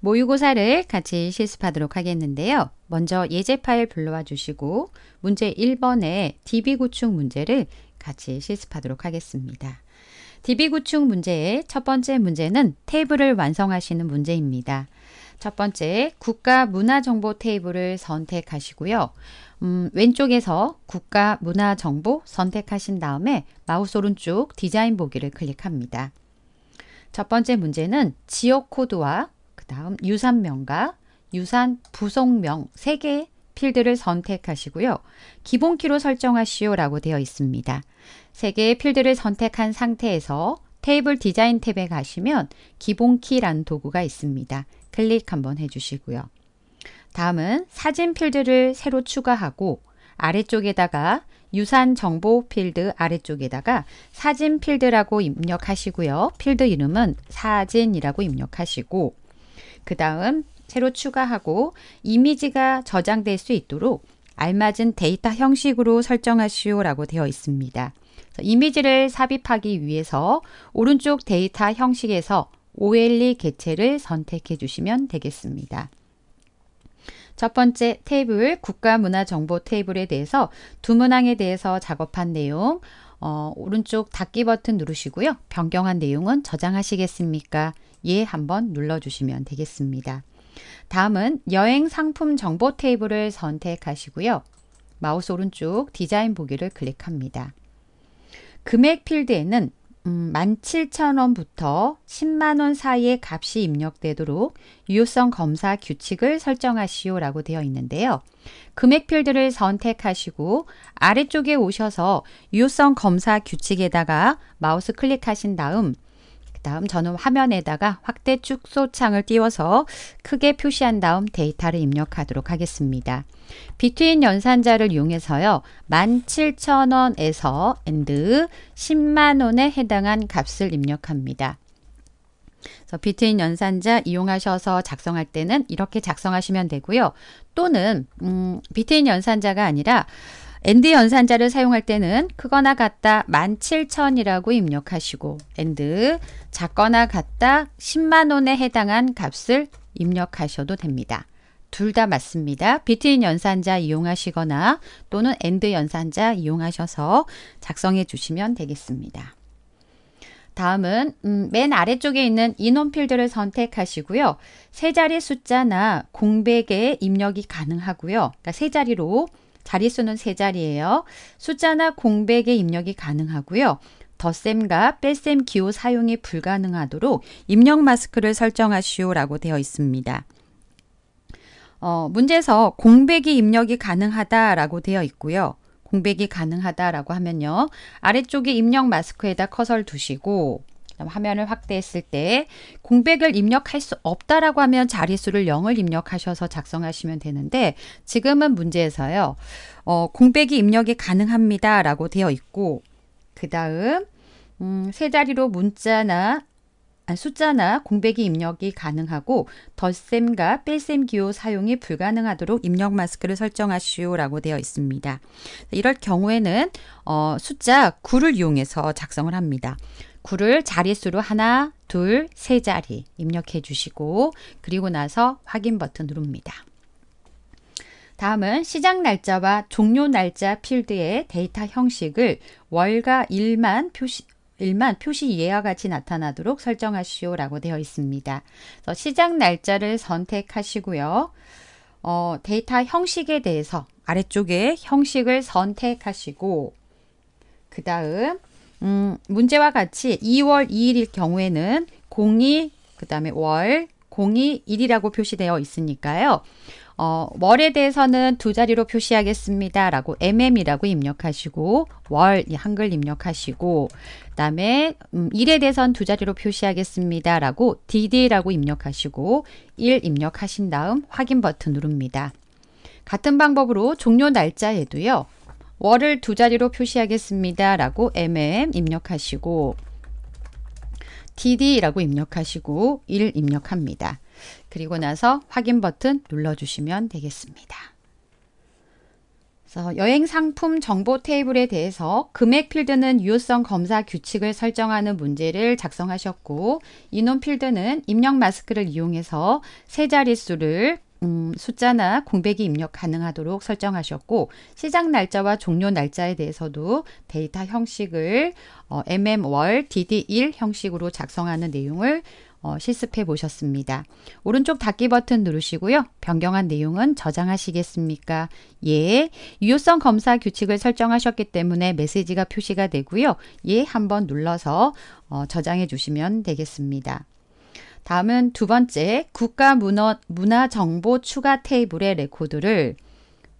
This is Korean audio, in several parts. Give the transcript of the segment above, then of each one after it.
모의고사를 같이 실습하도록 하겠는데요. 먼저 예제 파일 불러와 주시고 문제 1번에 DB 구축 문제를 같이 실습하도록 하겠습니다. DB 구축 문제의 첫 번째 문제는 테이블을 완성하시는 문제입니다. 첫 번째, 국가 문화 정보 테이블을 선택하시고요. 음, 왼쪽에서 국가 문화 정보 선택하신 다음에 마우스 오른쪽 디자인 보기를 클릭합니다. 첫 번째 문제는 지역 코드와 다음 유산명과 유산 부속명 3개 필드를 선택하시고요. 기본키로 설정하시오 라고 되어 있습니다. 3개의 필드를 선택한 상태에서 테이블 디자인 탭에 가시면 기본키란 도구가 있습니다. 클릭 한번 해주시고요. 다음은 사진 필드를 새로 추가하고 아래쪽에다가 유산 정보 필드 아래쪽에다가 사진 필드라고 입력하시고요. 필드 이름은 사진이라고 입력하시고 그 다음 새로 추가하고 이미지가 저장될 수 있도록 알맞은 데이터 형식으로 설정하시오 라고 되어 있습니다. 이미지를 삽입하기 위해서 오른쪽 데이터 형식에서 OLE 개체를 선택해 주시면 되겠습니다. 첫 번째 테이블 국가문화정보 테이블에 대해서 두 문항에 대해서 작업한 내용 어, 오른쪽 닫기 버튼 누르시고요. 변경한 내용은 저장하시겠습니까? 예 한번 눌러주시면 되겠습니다. 다음은 여행 상품 정보 테이블을 선택하시고요. 마우스 오른쪽 디자인 보기를 클릭합니다. 금액 필드에는 17,000원부터 음, 10만원 사이의 값이 입력되도록 유효성 검사 규칙을 설정하시오 라고 되어 있는데요. 금액 필드를 선택하시고 아래쪽에 오셔서 유효성 검사 규칙에다가 마우스 클릭하신 다음 다음 저는 화면에다가 확대 축소 창을 띄워서 크게 표시한 다음 데이터를 입력하도록 하겠습니다. 비트윈 연산자를 이용해서요. 17,000원에서 and 10만원에 해당한 값을 입력합니다. 그래서 비트윈 연산자 이용하셔서 작성할 때는 이렇게 작성하시면 되고요. 또는 음, 비트윈 연산자가 아니라 앤드 연산자를 사용할 때는 크거나 같다 17,000이라고 입력하시고 앤드 작거나 같다 10만원에 해당한 값을 입력하셔도 됩니다. 둘 다 맞습니다. 비트인 연산자 이용하시거나 또는 앤드 연산자 이용하셔서 작성해 주시면 되겠습니다. 다음은 음, 맨 아래쪽에 있는 인원 필드를 선택하시고요. 세 자리 숫자나 공백에 입력이 가능하고요. 그러니까 세 자리로 자릿수는 세자리예요 숫자나 공백의 입력이 가능하고요. 덧셈과 뺄셈 기호 사용이 불가능하도록 입력 마스크를 설정하시오라고 되어 있습니다. 어, 문제에서 공백이 입력이 가능하다라고 되어 있고요. 공백이 가능하다라고 하면요. 아래쪽에 입력 마스크에다 커서를 두시고 화면을 확대했을 때 공백을 입력할 수 없다라고 하면 자릿수를 0을 입력하셔서 작성하시면 되는데 지금은 문제에서요. 어, 공백이 입력이 가능합니다. 라고 되어 있고 그 다음 음, 세 자리로 문자나 아, 숫자나 공백이 입력이 가능하고 덧셈과 뺄셈 기호 사용이 불가능하도록 입력 마스크를 설정하시오라고 되어 있습니다. 이럴 경우에는 어, 숫자 9를 이용해서 작성을 합니다. 구를 자릿수로 하나, 둘, 세 자리 입력해 주시고 그리고 나서 확인 버튼 누릅니다. 다음은 시작 날짜와 종료 날짜 필드의 데이터 형식을 월과일만 표시 일만 표시 이해와 같이 나타나도록 설정하시오 라고 되어 있습니다. 시작 날짜를 선택하시고요. 어, 데이터 형식에 대해서 아래쪽에 형식을 선택하시고 그 다음 음, 문제와 같이 2월 2일일 경우에는 02, 그 다음에 월, 공이 1이라고 표시되어 있으니까요. 어, 월에 대해서는 두 자리로 표시하겠습니다. 라고 mm이라고 입력하시고 월 한글 입력하시고 그 다음에 음, 일에 대해서는 두 자리로 표시하겠습니다. 라고 dd라고 입력하시고 1 입력하신 다음 확인 버튼 누릅니다. 같은 방법으로 종료 날짜에도요. 월을 두 자리로 표시하겠습니다. 라고 mm 입력하시고 t d 라고 입력하시고 1 입력합니다. 그리고 나서 확인 버튼 눌러주시면 되겠습니다. 여행 상품 정보 테이블에 대해서 금액 필드는 유효성 검사 규칙을 설정하는 문제를 작성하셨고 인원 필드는 입력 마스크를 이용해서 세 자릿수를 음, 숫자나 공백이 입력 가능하도록 설정하셨고 시작 날짜와 종료 날짜에 대해서도 데이터 형식을 어, mm월 dd1 형식으로 작성하는 내용을 어, 실습해 보셨습니다. 오른쪽 닫기 버튼 누르시고요. 변경한 내용은 저장하시겠습니까? 예, 유효성 검사 규칙을 설정하셨기 때문에 메시지가 표시가 되고요. 예 한번 눌러서 어, 저장해 주시면 되겠습니다. 다음은 두 번째 국가 문어, 문화 정보 추가 테이블의 레코드를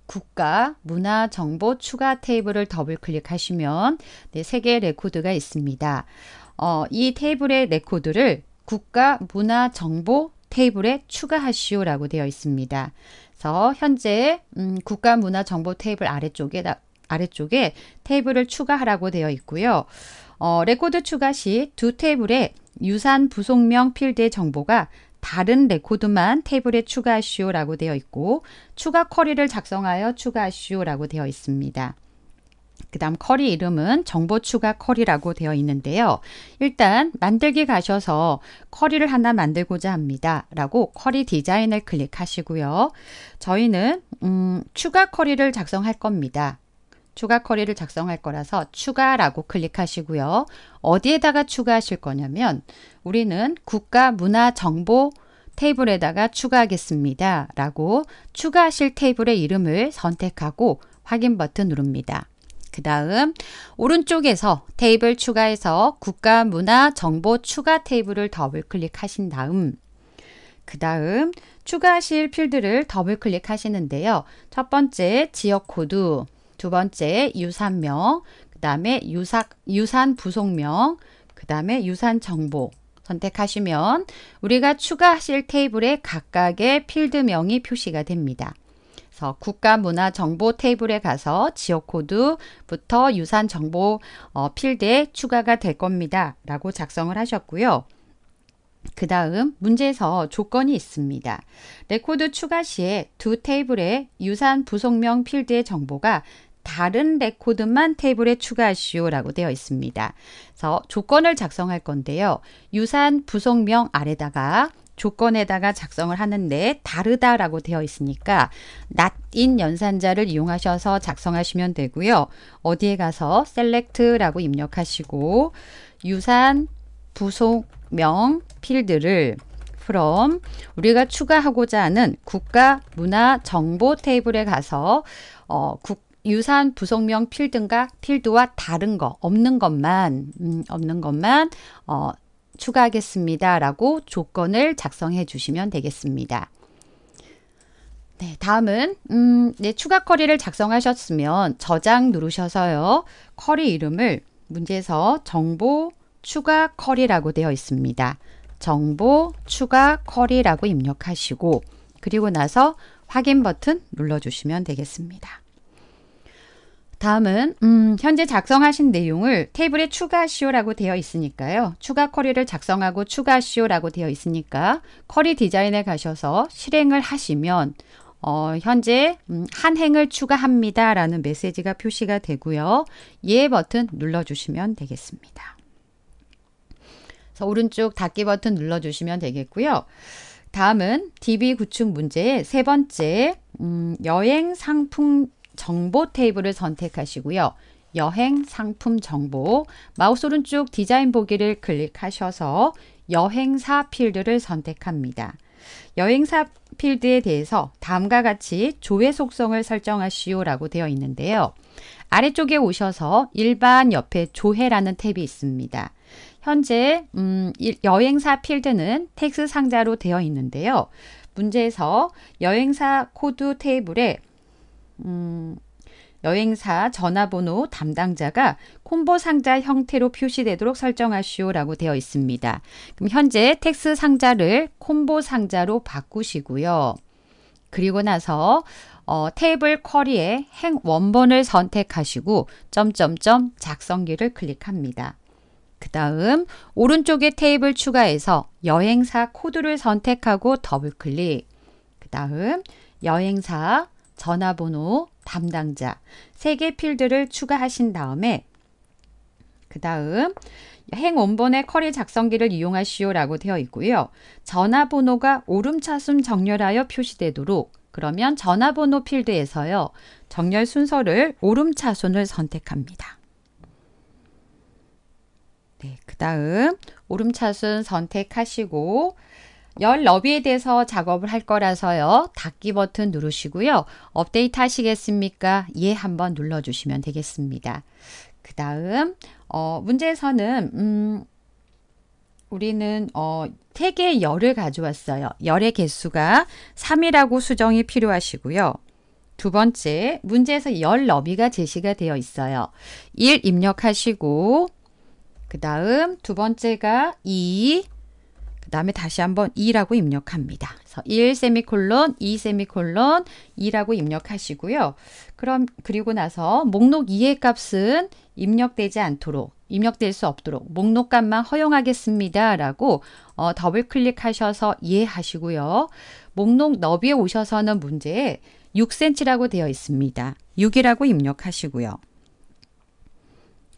국가 문화 정보 추가 테이블을 더블 클릭하시면 네, 세 개의 레코드가 있습니다. 어, 이 테이블의 레코드를 국가 문화 정보 테이블에 추가하시오라고 되어 있습니다. 그래서 현재 음, 국가 문화 정보 테이블 아래쪽에 아래쪽에 테이블을 추가하라고 되어 있고요. 어, 레코드 추가 시 두 테이블에 유산 부속명 필드의 정보가 다른 레코드만 테이블에 추가하시오라고 되어 있고 추가 쿼리를 작성하여 추가하시오라고 되어 있습니다. 그 다음 커리 이름은 정보 추가 커리라고 되어 있는데요. 일단 만들기 가셔서 커리를 하나 만들고자 합니다. 라고 커리 디자인을 클릭하시고요. 저희는 음, 추가 커리를 작성할 겁니다. 추가 커리를 작성할 거라서 추가라고 클릭하시고요. 어디에다가 추가하실 거냐면 우리는 국가 문화 정보 테이블에다가 추가하겠습니다. 라고 추가하실 테이블의 이름을 선택하고 확인 버튼 누릅니다. 그 다음 오른쪽에서 테이블 추가해서 국가 문화 정보 추가 테이블을 더블 클릭하신 다음 그 다음 추가하실 필드를 더블 클릭하시는데요. 첫 번째 지역 코드 두 번째 유산명, 그 다음에 유산 부속명, 그 다음에 유산 정보 선택하시면 우리가 추가하실 테이블에 각각의 필드명이 표시가 됩니다. 그래서 국가문화정보 테이블에 가서 지역코드부터 유산정보 어, 필드에 추가가 될 겁니다. 라고 작성을 하셨고요. 그 다음 문제에서 조건이 있습니다. 레코드 추가 시에 두테이블에 유산 부속명 필드의 정보가 다른 레코드만 테이블에 추가하시오라고 되어 있습니다. 그래서 조건을 작성할 건데요. 유산 부속명 아래다가 조건에다가 작성을 하는데 다르다라고 되어 있으니까 낫인 연산자를 이용하셔서 작성하시면 되고요. 어디에 가서 셀렉트라고 입력하시고 유산 부속명 필드를 from 우리가 추가하고자 하는 국가 문화 정보 테이블에 가서 어, 국 유사한 부속명 필드가 필드와 다른 거 없는 것만 음, 없는 것만 어, 추가하겠습니다라고 조건을 작성해 주시면 되겠습니다. 네, 다음은 음, 네, 추가 커리를 작성하셨으면 저장 누르셔서요. 커리 이름을 문제에서 정보 추가 커리라고 되어 있습니다. 정보 추가 커리라고 입력하시고 그리고 나서 확인 버튼 눌러주시면 되겠습니다. 다음은 음, 현재 작성하신 내용을 테이블에 추가시오라고 되어 있으니까요. 추가 쿼리를 작성하고 추가시오라고 되어 있으니까 쿼리 디자인에 가셔서 실행을 하시면 어, 현재 음, 한 행을 추가합니다 라는 메시지가 표시가 되고요. 예 버튼 눌러주시면 되겠습니다. 그래서 오른쪽 닫기 버튼 눌러주시면 되겠고요. 다음은 DB 구축 문제의 세 번째 음, 여행 상품 정보 테이블을 선택하시고요. 여행 상품 정보 마우스 오른쪽 디자인 보기를 클릭하셔서 여행사 필드를 선택합니다. 여행사 필드에 대해서 다음과 같이 조회 속성을 설정하시오 라고 되어 있는데요. 아래쪽에 오셔서 일반 옆에 조회라는 탭이 있습니다. 현재 음, 여행사 필드는 텍스 상자로 되어 있는데요. 문제에서 여행사 코드 테이블에 음, 여행사 전화번호 담당자가 콤보 상자 형태로 표시되도록 설정하시오라고 되어 있습니다. 그럼 현재 텍스 상자를 콤보 상자로 바꾸시고요. 그리고 나서 어, 테이블 쿼리에행 원본을 선택하시고 점점점 작성기를 클릭합니다. 그 다음 오른쪽에 테이블 추가해서 여행사 코드를 선택하고 더블클릭 그 다음 여행사 전화번호, 담당자 세 개 필드를 추가하신 다음에 그 다음 행 원본의 커리 작성기를 이용하시오라고 되어 있고요. 전화번호가 오름차순 정렬하여 표시되도록 그러면 전화번호 필드에서요. 정렬 순서를 오름차순을 선택합니다. 네, 그 다음 오름차순 선택하시고 열 너비에 대해서 작업을 할 거라서요. 닫기 버튼 누르시고요. 업데이트 하시겠습니까? 예 한번 눌러주시면 되겠습니다. 그 다음 어, 문제에서는 음, 우리는 어, 3개 열을 가져왔어요. 열의 개수가 3이라고 수정이 필요하시고요. 두 번째, 문제에서 열 너비가 제시가 되어 있어요. 1 입력하시고, 그 다음 두 번째가 2, 그 다음에 다시 한번 2라고 입력합니다. 그래서 1 세미콜론, 2 세미콜론 2라고 입력하시고요. 그럼 그리고 나서 목록 2의 값은 입력되지 않도록 입력될 수 없도록 목록값만 허용하겠습니다. 라고 어, 더블 클릭하셔서 이해하시고요. 목록 너비에 오셔서는 문제에 6cm라고 되어 있습니다. 6이라고 입력하시고요.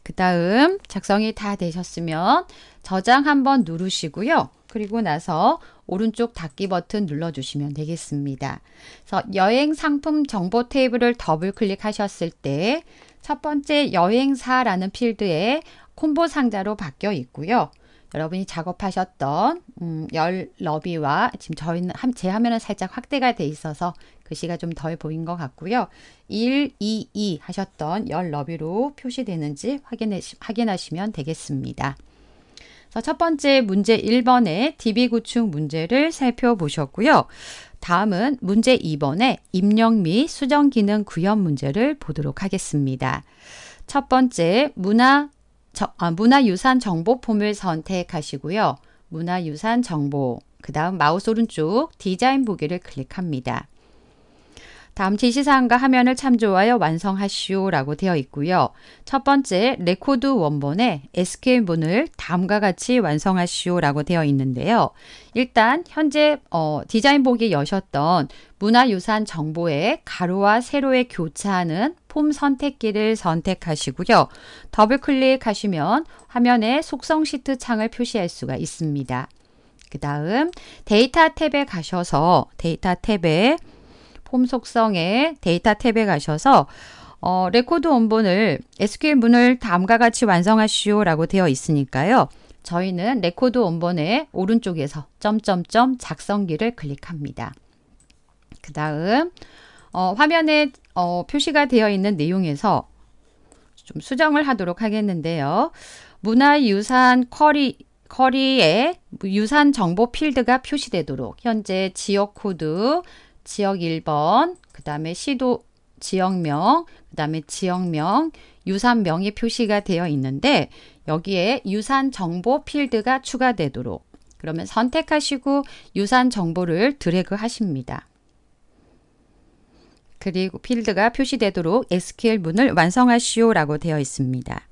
그 다음 작성이 다 되셨으면 저장 한번 누르시고요. 그리고 나서 오른쪽 닫기 버튼 눌러주시면 되겠습니다. 그래서 여행 상품 정보 테이블을 더블 클릭하셨을 때 첫 번째 여행사라는 필드에 콤보 상자로 바뀌어 있고요. 여러분이 작업하셨던 음, 열 너비와 지금 저희는 제 화면은 살짝 확대가 돼 있어서 글씨가 그 좀덜 보인 것 같고요. 1, 2, 2 하셨던 열 너비로 표시되는지 확인해, 확인하시면 되겠습니다. 첫 번째 문제 1번의 DB 구축 문제를 살펴보셨고요. 다음은 문제 2번의 입력 및 수정 기능 구현 문제를 보도록 하겠습니다. 첫 번째 문화 저, 아, 문화유산 정보 폼을 선택하시고요. 문화유산 정보 그 다음 마우스 오른쪽 디자인 보기를 클릭합니다. 다음지시사항과 화면을 참조하여 완성하시오라고 되어 있고요. 첫 번째 레코드 원본에 SK문을 다음과 같이 완성하시오라고 되어 있는데요. 일단 현재 어, 디자인 보기 여셨던 문화유산 정보에 가로와 세로에 교차하는 폼 선택기를 선택하시고요. 더블 클릭하시면 화면에 속성 시트 창을 표시할 수가 있습니다. 그 다음 데이터 탭에 가셔서 데이터 탭에 폼 속성의 데이터 탭에 가셔서 어, 레코드 원본을 SQL 문을 다음과 같이 완성하시오라고 되어 있으니까요. 저희는 레코드 원본의 오른쪽에서 점점점 작성기를 클릭합니다. 그 다음 어, 화면에 어, 표시가 되어 있는 내용에서 좀 수정을 하도록 하겠는데요. 문화유산 쿼리 커리에 유산 정보 필드가 표시되도록 현재 지역 코드, 지역 1번, 그 다음에 시도 지역명, 그 다음에 지역명, 유산명이 표시가 되어 있는데 여기에 유산 정보 필드가 추가되도록 그러면 선택하시고 유산 정보를 드래그 하십니다. 그리고 필드가 표시되도록 SQL 문을 완성하시오라고 되어 있습니다.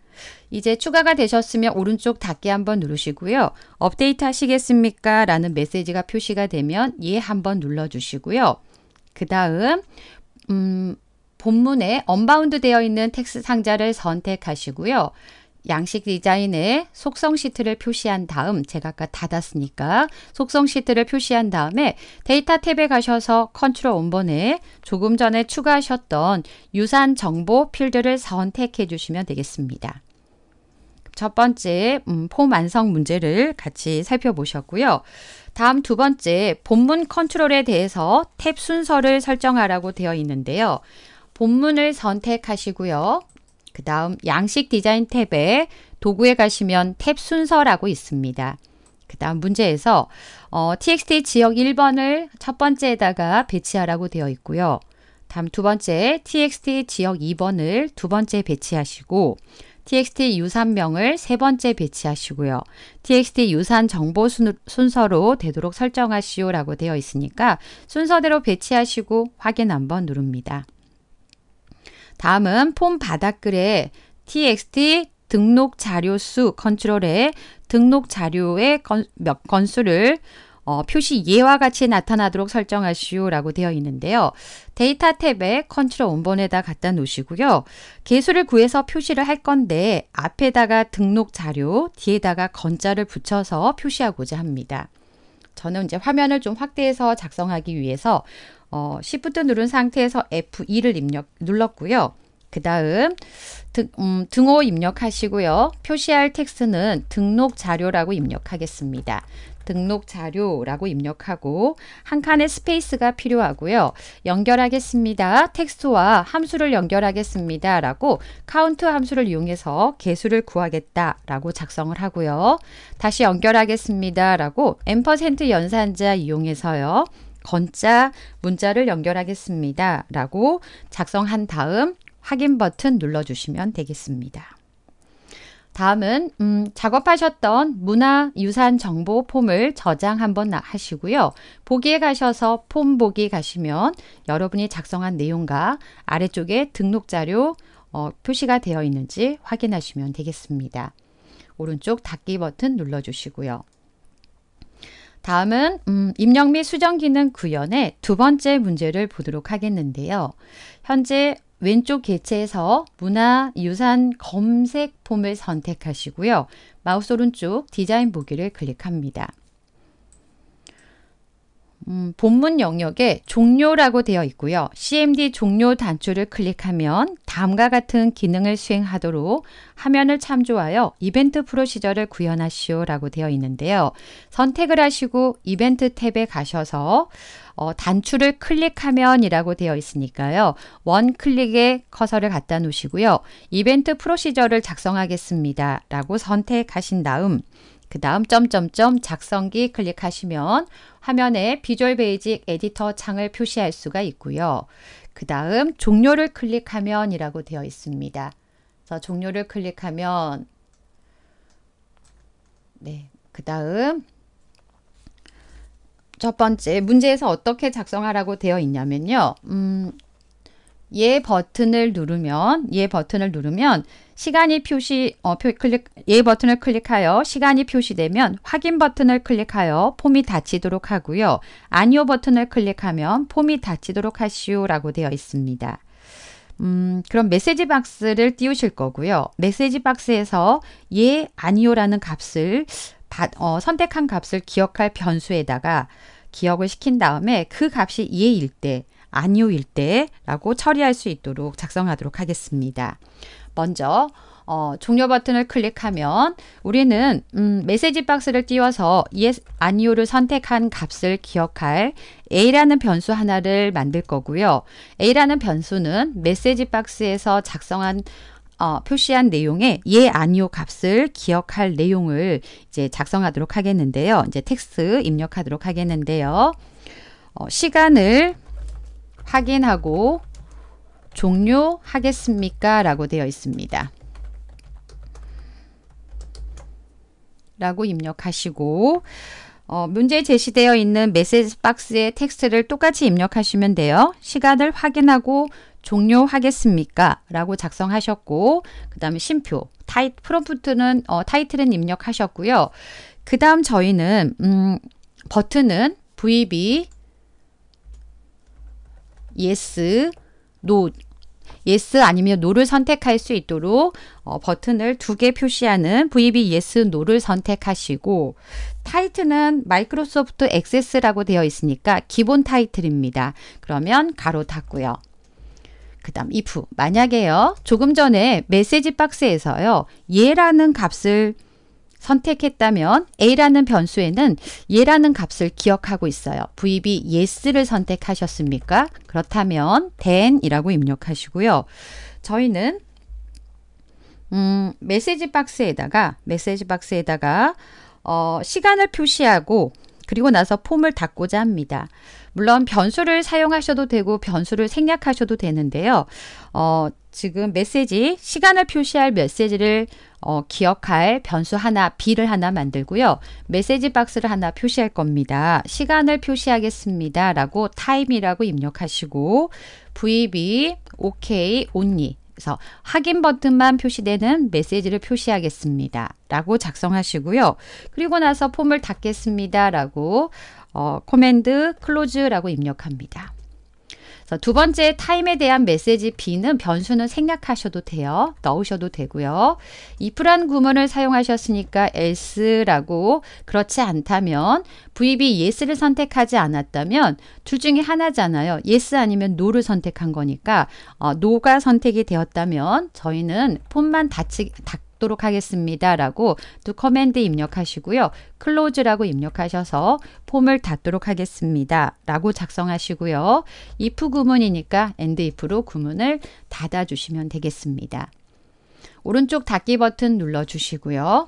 이제 추가가 되셨으면 오른쪽 닫기 한번 누르시고요. 업데이트 하시겠습니까? 라는 메시지가 표시가 되면 예 한번 눌러주시고요. 그 다음 음, 본문에 언바운드 되어 있는 텍스 트 상자를 선택하시고요. 양식 디자인에 속성 시트를 표시한 다음 제가 아까 닫았으니까 속성 시트를 표시한 다음에 데이터 탭에 가셔서 컨트롤 원번에 조금 전에 추가하셨던 유산 정보 필드를 선택해 주시면 되겠습니다. 첫 번째 음, 포만성 문제를 같이 살펴보셨고요. 다음 두 번째 본문 컨트롤에 대해서 탭 순서를 설정하라고 되어 있는데요. 본문을 선택하시고요. 그 다음 양식 디자인 탭에 도구에 가시면 탭 순서라고 있습니다. 그 다음 문제에서 어, txt 지역 1번을 첫 번째에다가 배치하라고 되어 있고요. 다음 두 번째 txt 지역 2번을 두 번째 배치하시고 txt 유산명을 세 번째 배치하시고요. txt 유산 정보 순, 서로 되도록 설정하시오라고 되어 있으니까 순서대로 배치하시고 확인 한번 누릅니다. 다음은 폼 바닥글에 txt 등록 자료 수 컨트롤에 등록 자료의 건, 몇 건수를 어, 표시 예와 같이 나타나도록 설정하시오라고 되어 있는데요. 데이터 탭에 컨트롤 원본에다 갖다 놓으시고요. 개수를 구해서 표시를 할 건데 앞에다가 등록 자료, 뒤에다가 건자를 붙여서 표시하고자 합니다. 저는 이제 화면을 좀 확대해서 작성하기 위해서 어, Shift 누른 상태에서 F2를 입력 눌렀고요. 그 다음 음, 등호 입력하시고요. 표시할 텍스트는 등록 자료라고 입력하겠습니다. 등록 자료라고 입력하고 한 칸의 스페이스가 필요하고요. 연결하겠습니다. 텍스트와 함수를 연결하겠습니다. 라고 카운트 함수를 이용해서 개수를 구하겠다 라고 작성을 하고요. 다시 연결하겠습니다. 라고 앰퍼센트 연산자 이용해서요. 건자 문자를 연결하겠습니다. 라고 작성한 다음 확인 버튼 눌러주시면 되겠습니다. 다음은 음, 작업하셨던 문화유산 정보 폼을 저장 한번 하시고요. 보기에 가셔서 폼 보기 가시면 여러분이 작성한 내용과 아래쪽에 등록 자료 어, 표시가 되어 있는지 확인하시면 되겠습니다. 오른쪽 닫기 버튼 눌러주시고요. 다음은 음, 입력 및 수정 기능 구현의 두 번째 문제를 보도록 하겠는데요. 현재 왼쪽 개체에서 문화 유산 검색 폼을 선택하시고요. 마우스 오른쪽 디자인 보기를 클릭합니다. 음, 본문 영역에 종료라고 되어 있고요. CMD 종료 단추를 클릭하면 다음과 같은 기능을 수행하도록 화면을 참조하여 이벤트 프로시저를 구현하시오라고 되어 있는데요. 선택을 하시고 이벤트 탭에 가셔서 어, 단추를 클릭하면이라고 되어 있으니까요. 원 클릭에 커서를 갖다 놓으시고요. 이벤트 프로시저를 작성하겠습니다. 라고 선택하신 다음 그 다음 점점점 작성기 클릭하시면 화면에 비주얼 베이직 에디터 창을 표시할 수가 있고요. 그 다음 종료를 클릭하면 이라고 되어 있습니다. 그래서 종료를 클릭하면 네, 그 다음 첫 번째 문제에서 어떻게 작성하라고 되어 있냐면요. 음, 예 버튼을 누르면 예 버튼을 누르면 시간이 표시 어, 표, 클릭 예 버튼을 클릭하여 시간이 표시되면 확인 버튼을 클릭하여 폼이 닫히도록 하고요. 아니요 버튼을 클릭하면 폼이 닫히도록 하시오라고 되어 있습니다. 음, 그럼 메시지 박스를 띄우실 거고요. 메시지 박스에서 예, 아니요라는 값을 받, 어, 선택한 값을 기억할 변수에다가 기억을 시킨 다음에 그 값이 예일 때, 아니오일 때라고 처리할 수 있도록 작성하도록 하겠습니다. 먼저 어, 종료 버튼을 클릭하면 우리는 음, 메시지 박스를 띄워서 yes, 아니요를 선택한 값을 기억할 a라는 변수 하나를 만들 거고요. a라는 변수는 메시지 박스에서 작성한 어, 표시한 내용의 예, 아니요 값을 기억할 내용을 이제 작성하도록 하겠는데요. 이제 텍스트 입력하도록 하겠는데요. 어, 시간을 확인하고 종료하겠습니까? 라고 되어 있습니다. 라고 입력하시고 어, 문제 제시되어 있는 메시지 박스의 텍스트를 똑같이 입력하시면 돼요. 시간을 확인하고 종료하겠습니까? 라고 작성하셨고 그 다음에 심표, 타이, 프롬프트는 어, 타이틀은 입력하셨고요. 그 다음 저희는 음, 버튼은 VB, Yes, 노 yes 아니면 no를 선택할 수 있도록 어, 버튼을 두 개 표시하는 VB yes, no를 선택하시고 타이틀은 마이크로소프트 액세스라고 되어 있으니까 기본 타이틀입니다. 그러면 가로 닫고요. 그 다음 if 만약에요 조금 전에 메시지 박스에서요 예라는 값을 선택했다면 a라는 변수에는 예라는 값을 기억하고 있어요. vb yes를 선택하셨습니까? 그렇다면 then이라고 입력하시고요. 저희는 음, 메시지 박스에다가 메시지 박스에다가 어, 시간을 표시하고 그리고 나서 폼을 닫고자 합니다. 물론 변수를 사용하셔도 되고 변수를 생략하셔도 되는데요. 어, 지금 메시지 시간을 표시할 메시지를 어, 기억할 변수 하나, 비를 하나 만들고요. 메시지 박스를 하나 표시할 겁니다. 시간을 표시하겠습니다. 라고 타임이라고 입력하시고 vb ok only 그래서 확인 버튼만 표시되는 메시지를 표시하겠습니다. 라고 작성하시고요. 그리고 나서 폼을 닫겠습니다. 라고 어, 코맨드 클로즈라고 입력합니다. 자, 두 번째 타임에 대한 메시지 B는 변수는 생략하셔도 돼요. 넣으셔도 되고요. 이 f 란 구문을 사용하셨으니까 else라고 그렇지 않다면 vb yes를 선택하지 않았다면 둘 중에 하나잖아요. yes 아니면 no를 선택한 거니까 어, no가 선택이 되었다면 저희는 폰만 닫히, 닫 받도록 하겠습니다. 라고 또 커맨드 입력하시고요. 클로즈라고 입력하셔서 폼을 닫도록 하겠습니다. 라고 작성하시고요. if 구문이니까 and if로 구문을 닫아주시면 되겠습니다. 오른쪽 닫기 버튼 눌러주시고요.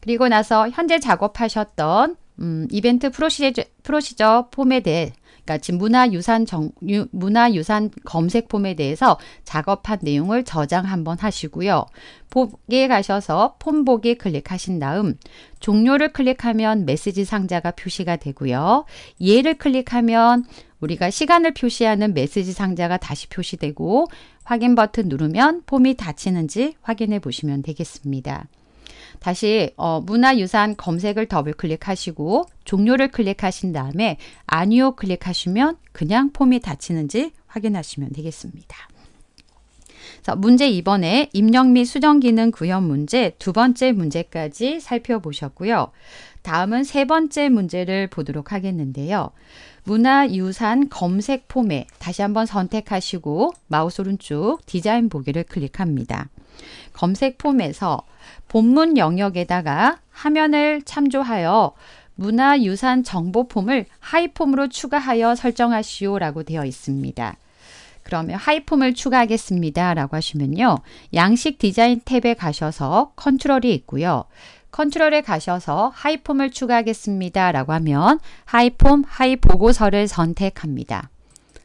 그리고 나서 현재 작업하셨던 음, 이벤트 프로시저, 프로시저 폼에 대해 그러니까 문화유산 정, 유, 문화유산 검색 폼에 대해서 작업한 내용을 저장 한번 하시고요. 보기에 가셔서 폼 보기 클릭하신 다음 종료를 클릭하면 메시지 상자가 표시가 되고요. 예를 클릭하면 우리가 시간을 표시하는 메시지 상자가 다시 표시되고 확인 버튼 누르면 폼이 닫히는지 확인해 보시면 되겠습니다. 다시 어, 문화유산 검색을 더블 클릭하시고 종료를 클릭하신 다음에 아니요 클릭하시면 그냥 폼이 닫히는지 확인하시면 되겠습니다. 자, 문제 2번에 입력 및 수정 기능 구현 문제 두 번째 문제까지 살펴보셨고요. 다음은 세 번째 문제를 보도록 하겠는데요. 문화유산 검색 폼에 다시 한번 선택하시고 마우스 오른쪽 디자인 보기를 클릭합니다. 검색 폼에서 본문 영역에다가 화면을 참조하여 문화유산 정보 폼을 하이 폼으로 추가하여 설정하시오 라고 되어 있습니다. 그러면 하이폼을 추가하겠습니다. 라고 하시면요. 양식 디자인 탭에 가셔서 컨트롤이 있고요. 컨트롤에 가셔서 하이폼을 추가하겠습니다. 라고 하면 하이폼, 하이 보고서를 선택합니다.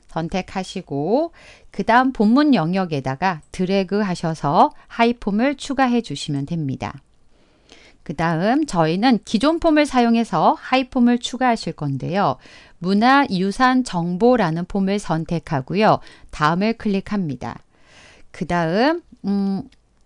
선택하시고 그 다음 본문 영역에다가 드래그 하셔서 하이폼을 추가해 주시면 됩니다. 그 다음 저희는 기존 폼을 사용해서 하이폼을 추가하실 건데요. 문화 유산 정보라는 폼을 선택하고요. 다음을 클릭합니다. 그 다음 음,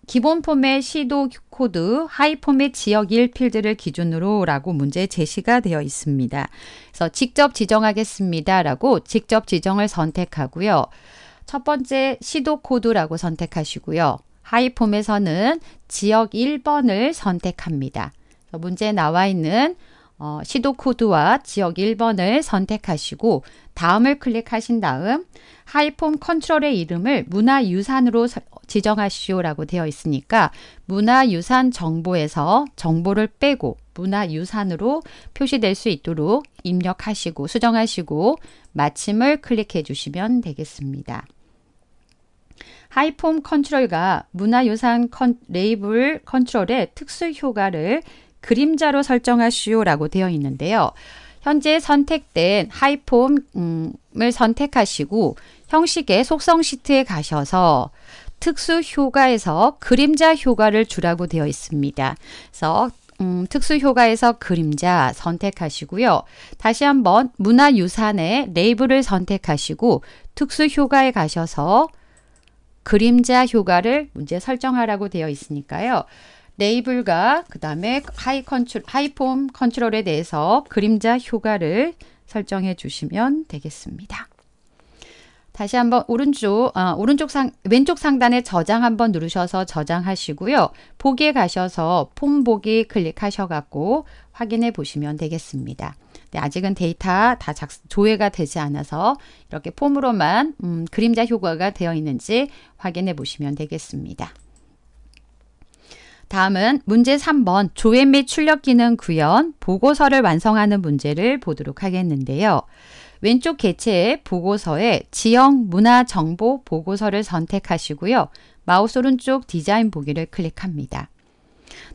기본 폼의 시도 코드, 하이 폼의 지역 1 필드를 기준으로 라고 문제 제시가 되어 있습니다. 그래서 직접 지정하겠습니다 라고 직접 지정을 선택하고요. 첫 번째 시도 코드라고 선택하시고요. 하이폼에서는 지역 1번을 선택합니다. 문제에 나와 있는 어, 시도 코드와 지역 1번을 선택하시고 다음을 클릭하신 다음 하이폼 컨트롤의 이름을 문화유산으로 지정하시오라고 되어 있으니까 문화유산 정보에서 정보를 빼고 문화유산으로 표시될 수 있도록 입력하시고 수정하시고 마침을 클릭해 주시면 되겠습니다. 하이폼 컨트롤과 문화유산 컨, 레이블 컨트롤의 특수 효과를 그림자로 설정하시오라고 되어 있는데요. 현재 선택된 하이폼을 선택하시고 형식의 속성 시트에 가셔서 특수 효과에서 그림자 효과를 주라고 되어 있습니다. 그래서 음, 특수 효과에서 그림자 선택하시고요. 다시 한번 문화유산의 레이블을 선택하시고 특수 효과에 가셔서 그림자 효과를 문제 설정하라고 되어 있으니까요. 레이블과 그 다음에 하이 컨트롤, 하이폼 컨트롤에 대해서 그림자 효과를 설정해 주시면 되겠습니다. 다시 한번 오른쪽, 아, 오른쪽 상, 왼쪽 상단에 저장 한번 누르셔서 저장하시고요. 보기에 가셔서 폼 보기 클릭하셔갖고 확인해 보시면 되겠습니다. 네, 아직은 데이터 다 작, 조회가 되지 않아서 이렇게 폼으로만 음, 그림자 효과가 되어 있는지 확인해 보시면 되겠습니다. 다음은 문제 3번 조회 및 출력 기능 구현 보고서를 완성하는 문제를 보도록 하겠는데요. 왼쪽 개체의 보고서에 지형 문화 정보 보고서를 선택하시고요. 마우스 오른쪽 디자인 보기를 클릭합니다.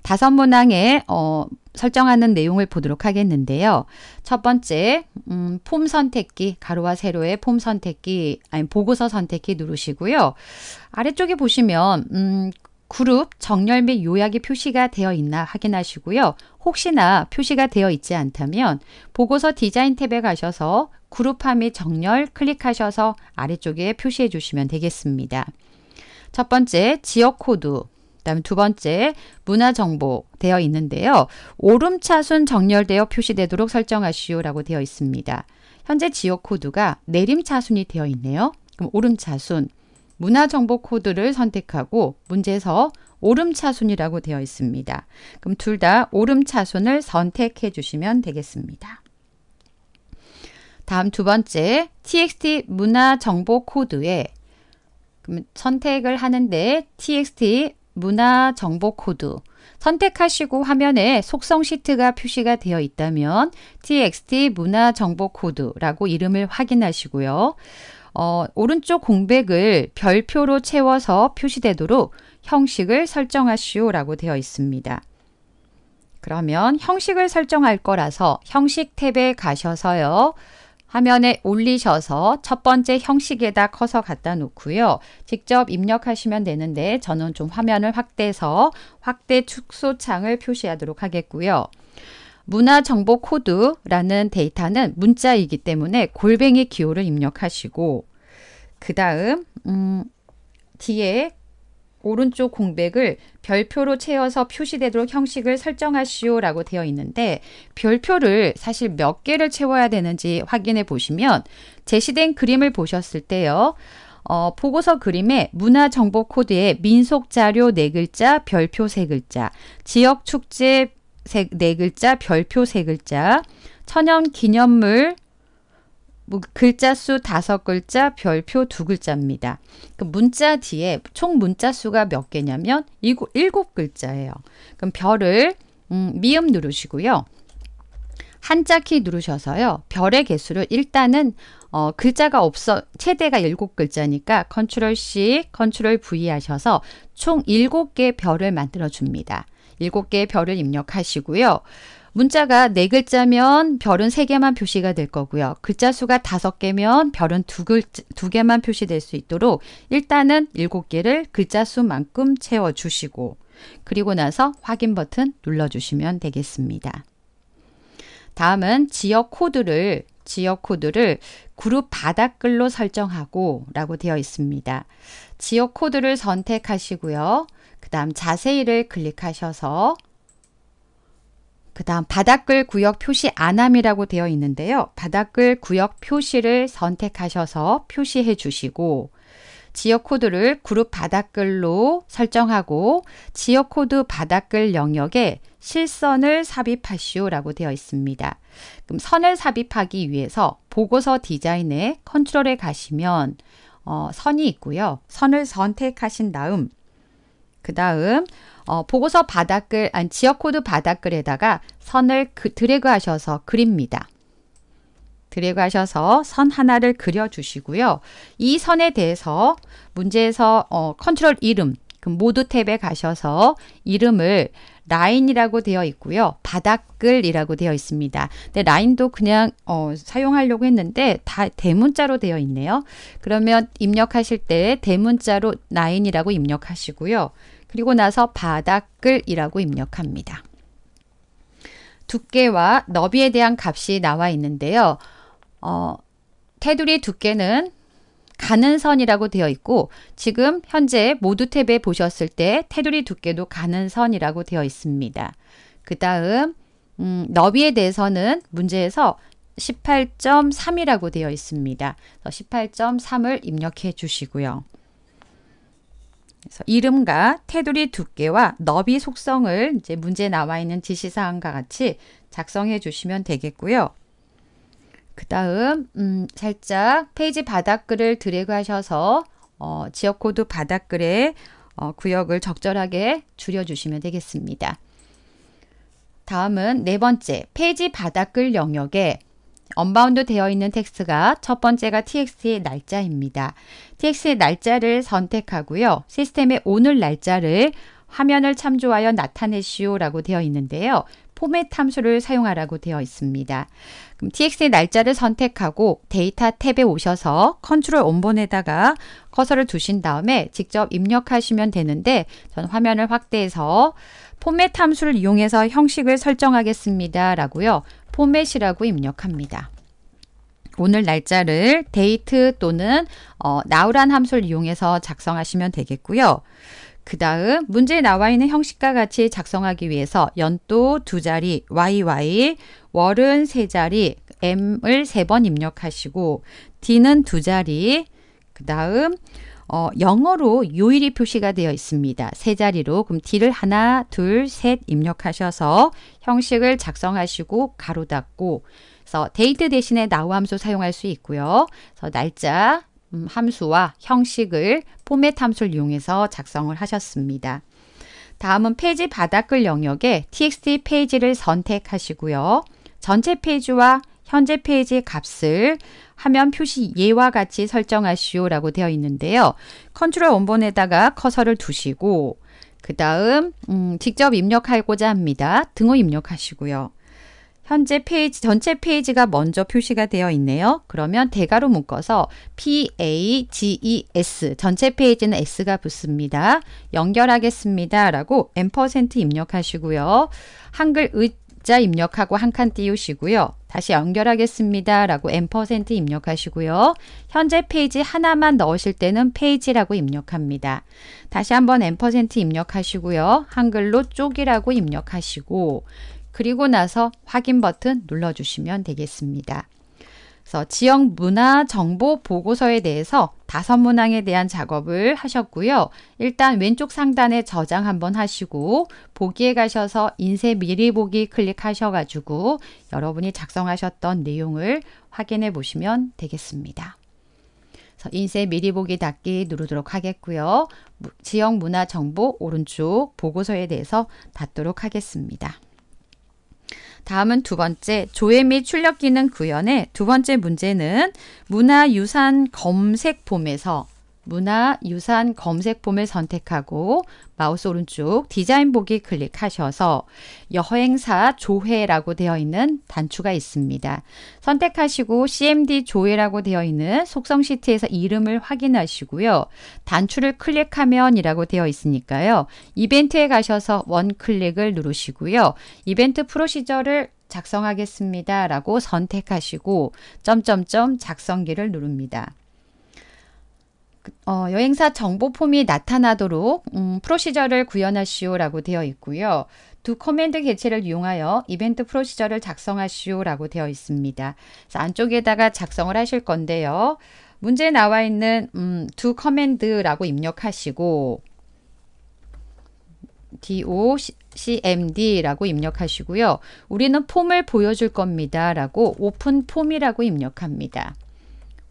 다섯 문항에 어, 설정하는 내용을 보도록 하겠는데요. 첫 번째, 음, 폼 선택기, 가로와 세로의 폼 선택기, 아니, 보고서 선택기 누르시고요. 아래쪽에 보시면, 음, 그룹, 정렬 및 요약이 표시가 되어 있나 확인하시고요. 혹시나 표시가 되어 있지 않다면 보고서 디자인 탭에 가셔서 그룹화 및 정렬 클릭하셔서 아래쪽에 표시해 주시면 되겠습니다. 첫 번째, 지역 코드. 그다음 두 번째 문화 정보 되어 있는데요. 오름차순 정렬되어 표시되도록 설정하시오라고 되어 있습니다. 현재 지역 코드가 내림차순이 되어 있네요. 그럼 오름차순 문화 정보 코드를 선택하고 문제에서 오름차순이라고 되어 있습니다. 그럼 둘 다 오름차순을 선택해 주시면 되겠습니다. 다음 두 번째 txt 문화 정보 코드에 선택을 하는데 txt 문화 정보 코드 선택하시고 화면에 속성 시트가 표시가 되어 있다면 txt 문화 정보 코드라고 이름을 확인하시고요. 어, 오른쪽 공백을 별표로 채워서 표시되도록 형식을 설정하시오라고 되어 있습니다. 그러면 형식을 설정할 거라서 형식 탭에 가셔서요. 화면에 올리셔서 첫 번째 형식에다 커서 갖다 놓고요. 직접 입력하시면 되는데 저는 좀 화면을 확대해서 확대 축소 창을 표시하도록 하겠고요. 문화정보 코드라는 데이터는 문자이기 때문에 골뱅이 기호를 입력하시고 그 다음 음, 뒤에 오른쪽 공백을 별표로 채워서 표시되도록 형식을 설정하시오라고 되어 있는데 별표를 사실 몇 개를 채워야 되는지 확인해 보시면 제시된 그림을 보셨을 때요. 어, 보고서 그림에 문화정보 코드에 민속 자료 네 글자, 별표 세 글자, 지역 축제 세, 네 글자, 별표 세 글자, 천연 기념물 뭐 글자 수 다섯 글자, 별표 두 글자입니다. 그 문자 뒤에 총 문자 수가 몇 개냐면 일곱, 일곱 글자예요. 그럼 별을 음, 미음 누르시고요. 한자키 누르셔서요. 별의 개수를 일단은 어, 글자가 없어 최대가 일곱 글자니까 컨트롤 C, 컨트롤 V 하셔서 총 일곱 개 별을 만들어 줍니다. 일곱 개의 별을 입력하시고요. 문자가 네 글자면 별은 세 개만 표시가 될 거고요. 글자 수가 다섯 개면 별은 두 글자 두 개만 표시될 수 있도록 일단은 일곱 개를 글자 수만큼 채워 주시고 그리고 나서 확인 버튼 눌러 주시면 되겠습니다. 다음은 지역 코드를 지역 코드를 그룹 바닥글로 설정하고 라고 되어 있습니다. 지역 코드를 선택하시고요. 그 다음 자세히를 클릭하셔서 그 다음 바닥글 구역 표시 안함이라고 되어 있는데요. 바닥글 구역 표시를 선택하셔서 표시해 주시고 지역 코드를 그룹 바닥글로 설정하고 지역 코드 바닥글 영역에 실선을 삽입하시오라고 되어 있습니다. 그럼 선을 삽입하기 위해서 보고서 디자인에 컨트롤에 가시면 어, 선이 있고요. 선을 선택하신 다음 그 다음 어, 보고서 바닥글, 아니, 지역 코드 바닥글에다가 선을 그, 드래그 하셔서 그립니다. 드래그 하셔서 선 하나를 그려주시고요. 이 선에 대해서 문제에서 어, 컨트롤 이름, 그 모두 탭에 가셔서 이름을 라인이라고 되어 있고요. 바닥글이라고 되어 있습니다. 근데 라인도 그냥 어, 사용하려고 했는데 다 대문자로 되어 있네요. 그러면 입력하실 때 대문자로 라인이라고 입력하시고요. 그리고 나서 바닥글이라고 입력합니다. 두께와 너비에 대한 값이 나와 있는데요. 어, 테두리 두께는 가는 선이라고 되어 있고 지금 현재 모두 탭에 보셨을 때 테두리 두께도 가는 선이라고 되어 있습니다. 그 다음 음, 너비에 대해서는 문제에서 18.3이라고 되어 있습니다. 18.3을 입력해 주시고요. 그래서 이름과 테두리 두께와 너비 속성을 이제 문제 나와 있는 지시사항과 같이 작성해 주시면 되겠고요. 그 다음 음, 살짝 페이지 바닥글을 드래그하셔서 어, 지역코드 바닥글에 어, 구역을 적절하게 줄여주시면 되겠습니다. 다음은 네 번째 페이지 바닥글 영역에 언바운드 되어 있는 텍스트가 첫 번째가 tx의 날짜입니다. tx의 날짜를 선택하고요. 시스템의 오늘 날짜를 화면을 참조하여 나타내시오라고 되어 있는데요. 포맷 함수를 사용하라고 되어 있습니다. 그럼 tx의 날짜를 선택하고 데이터 탭에 오셔서 컨트롤 온본에다가 커서를 두신 다음에 직접 입력하시면 되는데 전 화면을 확대해서 포맷 함수를 이용해서 형식을 설정하겠습니다. 라고요. 포맷이라고 입력합니다. 오늘 날짜를 데이트 또는 어, n o 란 함수를 이용해서 작성하시면 되겠고요. 그 다음 문제에 나와 있는 형식과 같이 작성하기 위해서 연도 두 자리, YY, 월은 세 자리, M을 세 번 입력하시고 D는 두 자리, 그 다음 어, 영어로 요일이 표시가 되어 있습니다. 세 자리로 그럼 D를 하나, 둘, 셋 입력하셔서 형식을 작성하시고 가로 닫고 그래서 데이트 대신에 나우 함수 사용할 수 있고요. 그래서 날짜 음, 함수와 형식을 포맷 함수를 이용해서 작성을 하셨습니다. 다음은 페이지 바닥글 영역에 txt 페이지를 선택하시고요. 전체 페이지와 현재 페이지 의 값을 화면 표시 예와 같이 설정하시오라고 되어 있는데요. 컨트롤 원본에다가 커서를 두시고 그 다음 음, 직접 입력하고자 합니다. 등호 입력하시고요. 현재 페이지 전체 페이지가 먼저 표시가 되어 있네요. 그러면 대괄호 묶어서 P A G E S 전체 페이지는 S가 붙습니다. 연결하겠습니다라고 M% 입력하시고요. 한글 의자 입력하고 한 칸 띄우시고요. 다시 연결하겠습니다. 라고 n% 입력하시고요. 현재 페이지 하나만 넣으실 때는 페이지라고 입력합니다. 다시 한번 n% 입력하시고요. 한글로 쪽이라고 입력하시고 그리고 나서 확인 버튼 눌러주시면 되겠습니다. 그래서 지역 문화 정보 보고서에 대해서 다섯 문항에 대한 작업을 하셨고요. 일단 왼쪽 상단에 저장 한번 하시고 보기에 가셔서 인쇄 미리 보기 클릭하셔가지고 여러분이 작성하셨던 내용을 확인해 보시면 되겠습니다. 인쇄 미리 보기 닫기 누르도록 하겠고요. 지역 문화 정보 오른쪽 보고서에 대해서 닫도록 하겠습니다. 다음은 두 번째 조회 및 출력 기능 구현의 두 번째 문제는 문화유산 검색 폼에서 문화 유산 검색 폼을 선택하고 마우스 오른쪽 디자인 보기 클릭하셔서 여행사 조회라고 되어 있는 단추가 있습니다. 선택하시고 CMD 조회라고 되어 있는 속성 시트에서 이름을 확인하시고요. 단추를 클릭하면이라고 되어 있으니까요. 이벤트에 가셔서 원 클릭을 누르시고요. 이벤트 프로시저를 작성하겠습니다. 라고 선택하시고 점점점 작성기를 누릅니다. 어, 여행사 정보 폼이 나타나도록 음, 프로시저를 구현하시오라고 되어 있고요. 두 커맨드 개체를 이용하여 이벤트 프로시저를 작성하시오라고 되어 있습니다. 안쪽에다가 작성을 하실 건데요. 문제 나와 있는 음, 두 커맨드라고 입력하시고 docmd라고 입력하시고요. 우리는 폼을 보여줄 겁니다라고 오픈 폼이라고 입력합니다.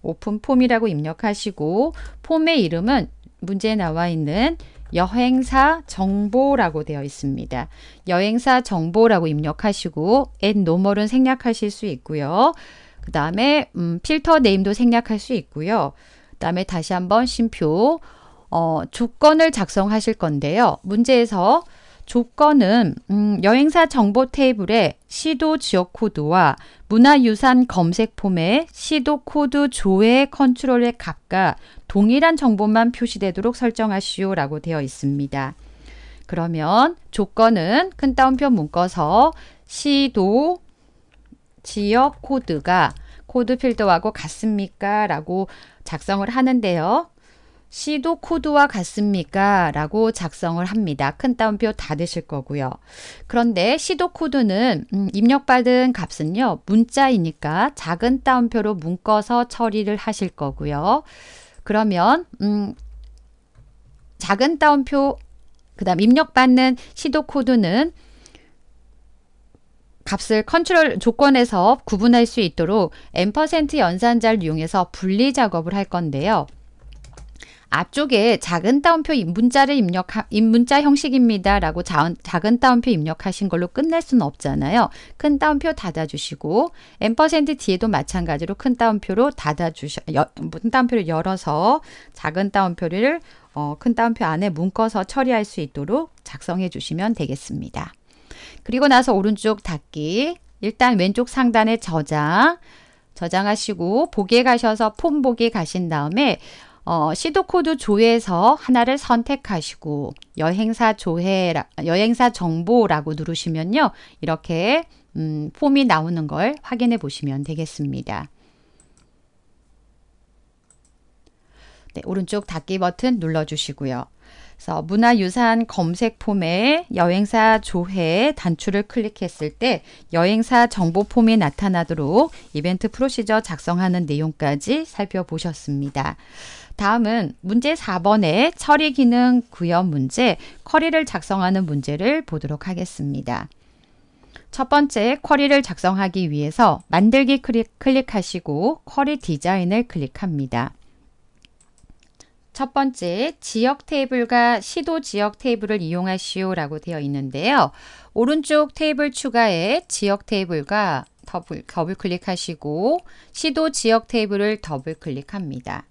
오픈 폼이라고 입력하시고 폼의 이름은 문제에 나와 있는 여행사 정보라고 되어 있습니다. 여행사 정보라고 입력하시고 앤 노멀은 생략하실 수 있고요. 그 다음에 음, 필터 네임도 생략할 수 있고요. 그 다음에 다시 한번 심표 어, 조건을 작성하실 건데요. 문제에서 조건은 음, 여행사 정보 테이블에 시도 지역 코드와 문화유산 검색 폼에 시도 코드 조회 컨트롤의 값과 동일한 정보만 표시되도록 설정하시오라고 되어 있습니다. 그러면 조건은 큰 따옴표 묶어서 시도 지역 코드가 코드 필더하고 같습니까? 라고 작성을 하는데요. 시도 코드와 같습니까? 라고 작성을 합니다. 큰 따옴표 닫으실 거고요. 그런데 시도 코드는 음, 입력받은 값은요. 문자이니까 작은 따옴표로 묶어서 처리를 하실 거고요. 그러면 음, 작은 따옴표 그 다음 입력받는 시도 코드는 값을 컨트롤 조건에서 구분할 수 있도록 n% 연산자를 이용해서 분리 작업을 할 건데요. 앞쪽에 작은 따옴표 인문자를 입력 입문자 형식입니다라고 작은 따옴표 입력하신 걸로 끝낼 수는 없잖아요. 큰 따옴표 닫아주시고 n% 뒤에도 마찬가지로 큰 따옴표로 닫아주셔 여, 큰 따옴표를 열어서 작은 따옴표를 어, 큰 따옴표 안에 묶어서 처리할 수 있도록 작성해 주시면 되겠습니다. 그리고 나서 오른쪽 닫기 일단 왼쪽 상단에 저장 저장하시고 보기에 가셔서 폼 보기 가신 다음에 어, 시도코드 조에서 회 하나를 선택하시고 여행사 조회, 여행사 정보라고 누르시면요. 이렇게 음, 폼이 나오는 걸 확인해 보시면 되겠습니다. 네, 오른쪽 닫기 버튼 눌러주시고요. 그래서 문화유산 검색 폼에 여행사 조회 단추를 클릭했을 때 여행사 정보 폼이 나타나도록 이벤트 프로시저 작성하는 내용까지 살펴보셨습니다. 다음은 문제 4번의 처리 기능 구현 문제, 쿼리를 작성하는 문제를 보도록 하겠습니다. 첫 번째 쿼리를 작성하기 위해서 만들기 클릭, 클릭하시고 쿼리 디자인을 클릭합니다. 첫 번째 지역 테이블과 시도 지역 테이블을 이용하시오 라고 되어 있는데요. 오른쪽 테이블 추가에 지역 테이블과 더블, 더블 클릭하시고 시도 지역 테이블을 더블 클릭합니다.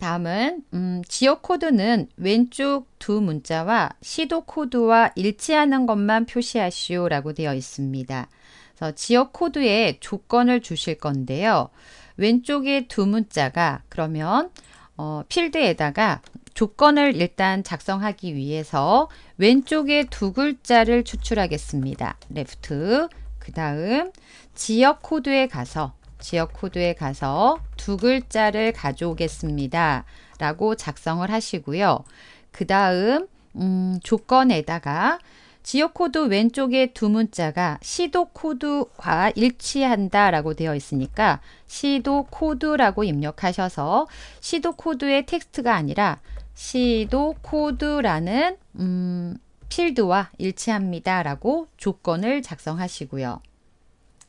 다음은 음, 지역 코드는 왼쪽 두 문자와 시도 코드와 일치하는 것만 표시하시오라고 되어 있습니다. 그래서 지역 코드에 조건을 주실 건데요. 왼쪽에두 문자가 그러면 어, 필드에다가 조건을 일단 작성하기 위해서 왼쪽에 두 글자를 추출하겠습니다. 레프트 그 다음 지역 코드에 가서 지역 코드에 가서 두 글자를 가져오겠습니다. 라고 작성을 하시고요. 그 다음 음, 조건에다가 지역 코드 왼쪽에 두 문자가 시도 코드와 일치한다 라고 되어 있으니까 시도 코드라고 입력하셔서 시도 코드의 텍스트가 아니라 시도 코드라는 음, 필드와 일치합니다 라고 조건을 작성하시고요.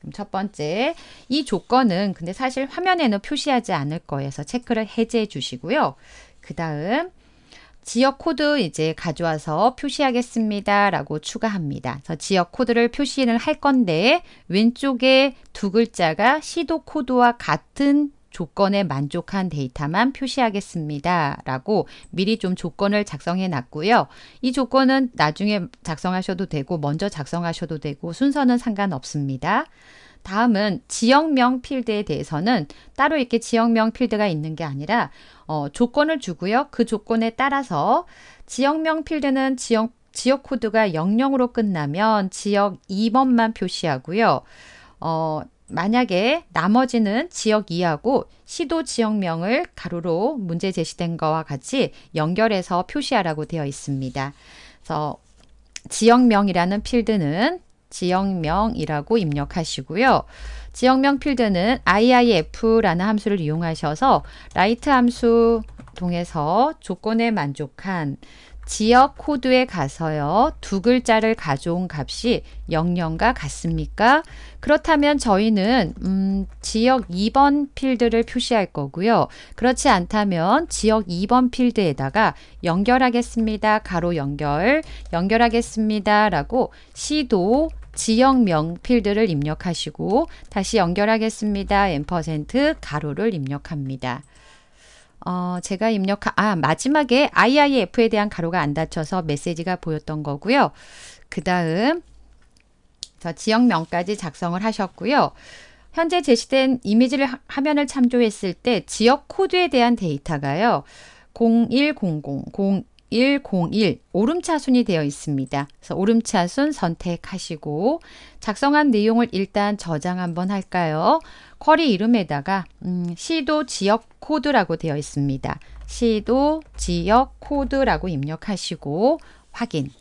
그럼 첫 번째, 이 조건은 근데 사실 화면에는 표시하지 않을 거에서 체크를 해제해 주시고요. 그 다음, 지역 코드 이제 가져와서 표시하겠습니다. 라고 추가합니다. 그래서 지역 코드를 표시를할 건데 왼쪽에 두 글자가 시도 코드와 같은 조건에 만족한 데이터만 표시하겠습니다. 라고 미리 좀 조건을 작성해 놨고요. 이 조건은 나중에 작성하셔도 되고 먼저 작성하셔도 되고 순서는 상관없습니다. 다음은 지역명 필드에 대해서는 따로 이렇게 지역명 필드가 있는 게 아니라 어, 조건을 주고요. 그 조건에 따라서 지역명 필드는 지역, 지역 코드가 00으로 끝나면 지역 2번만 표시하고요. 어, 만약에 나머지는 지역 이하고 시도 지역명을 가로로 문제 제시된 거와 같이 연결해서 표시하라고 되어 있습니다. 그래서 지역명이라는 필드는 지역명이라고 입력하시고요. 지역명 필드는 IIF라는 함수를 이용하셔서 라이트 함수 통해서 조건에 만족한 지역 코드에 가서요. 두 글자를 가져온 값이 00과 같습니까? 그렇다면 저희는 음, 지역 2번 필드를 표시할 거고요. 그렇지 않다면 지역 2번 필드에다가 연결하겠습니다. 가로 연결, 연결하겠습니다. 라고 시도 지역명 필드를 입력하시고 다시 연결하겠습니다. 앰퍼센트 가로를 입력합니다. 어, 제가 입력한, 아, 마지막에 IIF에 대한 가로가 안 닫혀서 메시지가 보였던 거고요. 그 다음, 지역명까지 작성을 하셨고요. 현재 제시된 이미지를 화면을 참조했을 때 지역 코드에 대한 데이터가요. 0100, 0101 오름차순이 되어 있습니다. 그래서 오름차순 선택하시고 작성한 내용을 일단 저장 한번 할까요? 쿼리 이름에다가 음, 시도 지역 코드라고 되어 있습니다. 시도 지역 코드라고 입력하시고 확인.